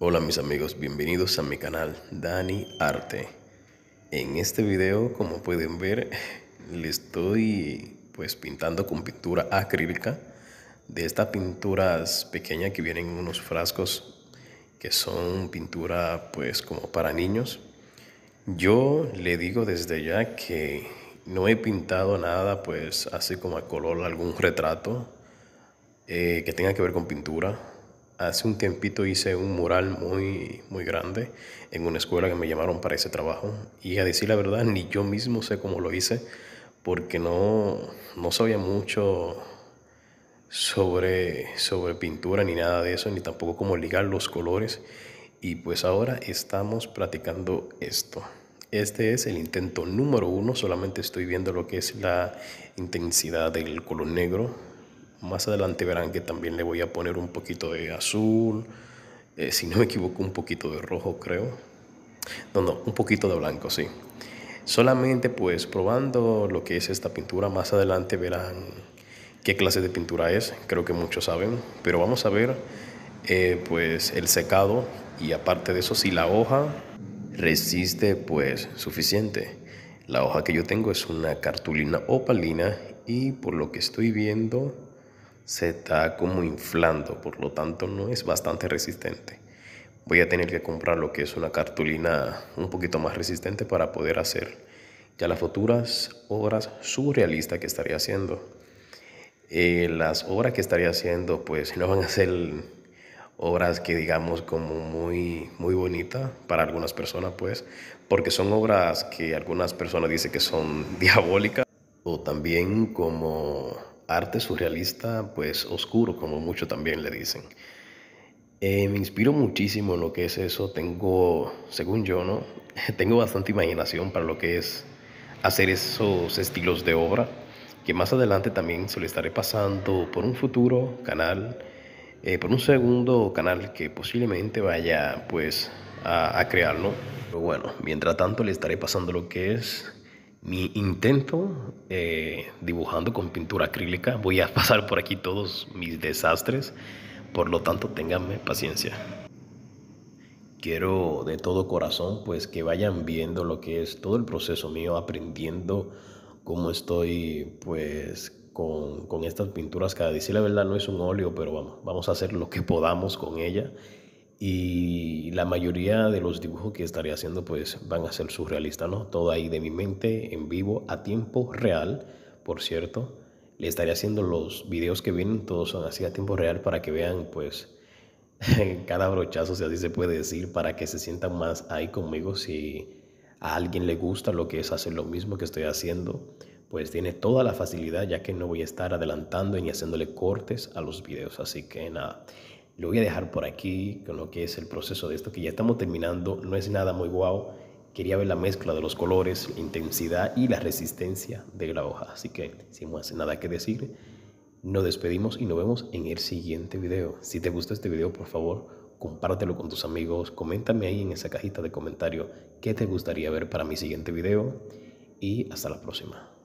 Hola mis amigos, bienvenidos a mi canal Dani Arte. En este video, como pueden ver, le estoy pues pintando con pintura acrílica. De estas pinturas pequeñas que vienen en unos frascos que son pintura pues como para niños. Yo le digo desde ya que no he pintado nada pues así como a color algún retrato eh, que tenga que ver con pintura hace un tiempito hice un mural muy, muy grande en una escuela que me llamaron para ese trabajo. Y a decir la verdad, ni yo mismo sé cómo lo hice, porque no, no sabía mucho sobre, sobre pintura ni nada de eso, ni tampoco cómo ligar los colores. Y pues ahora estamos practicando esto. Este es el intento número uno, solamente estoy viendo lo que es la intensidad del color negro, más adelante verán que también le voy a poner un poquito de azul, eh, si no me equivoco un poquito de rojo creo. No, no, un poquito de blanco, sí. Solamente pues probando lo que es esta pintura, más adelante verán qué clase de pintura es, creo que muchos saben, pero vamos a ver eh, pues el secado y aparte de eso si la hoja resiste pues suficiente. La hoja que yo tengo es una cartulina opalina y por lo que estoy viendo se está como inflando, por lo tanto no es bastante resistente. Voy a tener que comprar lo que es una cartulina un poquito más resistente para poder hacer ya las futuras obras surrealistas que estaría haciendo. Eh, las obras que estaría haciendo pues no van a ser obras que digamos como muy muy bonitas para algunas personas pues porque son obras que algunas personas dicen que son diabólicas o también como arte surrealista, pues oscuro, como mucho también le dicen. Eh, me inspiro muchísimo en lo que es eso. Tengo, según yo, ¿no? Tengo bastante imaginación para lo que es hacer esos estilos de obra, que más adelante también se lo estaré pasando por un futuro canal, eh, por un segundo canal que posiblemente vaya pues a, a crear, ¿no? Pero bueno, mientras tanto le estaré pasando lo que es mi intento eh, dibujando con pintura acrílica. Voy a pasar por aquí todos mis desastres, por lo tanto ténganme paciencia. Quiero de todo corazón pues que vayan viendo lo que es todo el proceso mío, aprendiendo cómo estoy pues con, estas pinturas cada día. la verdad no es un óleo, pero vamos, vamos a hacer lo que podamos con ella y la mayoría de los dibujos que estaré haciendo pues van a ser surrealistas, ¿no? Todo ahí de mi mente, en vivo, a tiempo real, por cierto. Le estaré haciendo los videos que vienen, todos son así a tiempo real para que vean pues cada brochazo, si así se puede decir, para que se sientan más ahí conmigo. Si a alguien le gusta lo que es hacer lo mismo que estoy haciendo, pues tiene toda la facilidad ya que no voy a estar adelantando ni haciéndole cortes a los videos. Así que nada, lo voy a dejar por aquí con lo que es el proceso de esto, que ya estamos terminando. No es nada muy guau. Quería ver la mezcla de los colores, la intensidad y la resistencia de la hoja. Así que, sin hace nada que decir, nos despedimos y nos vemos en el siguiente video. Si te gusta este video, por favor, compártelo con tus amigos. Coméntame ahí en esa cajita de comentarios qué te gustaría ver para mi siguiente video. Y hasta la próxima.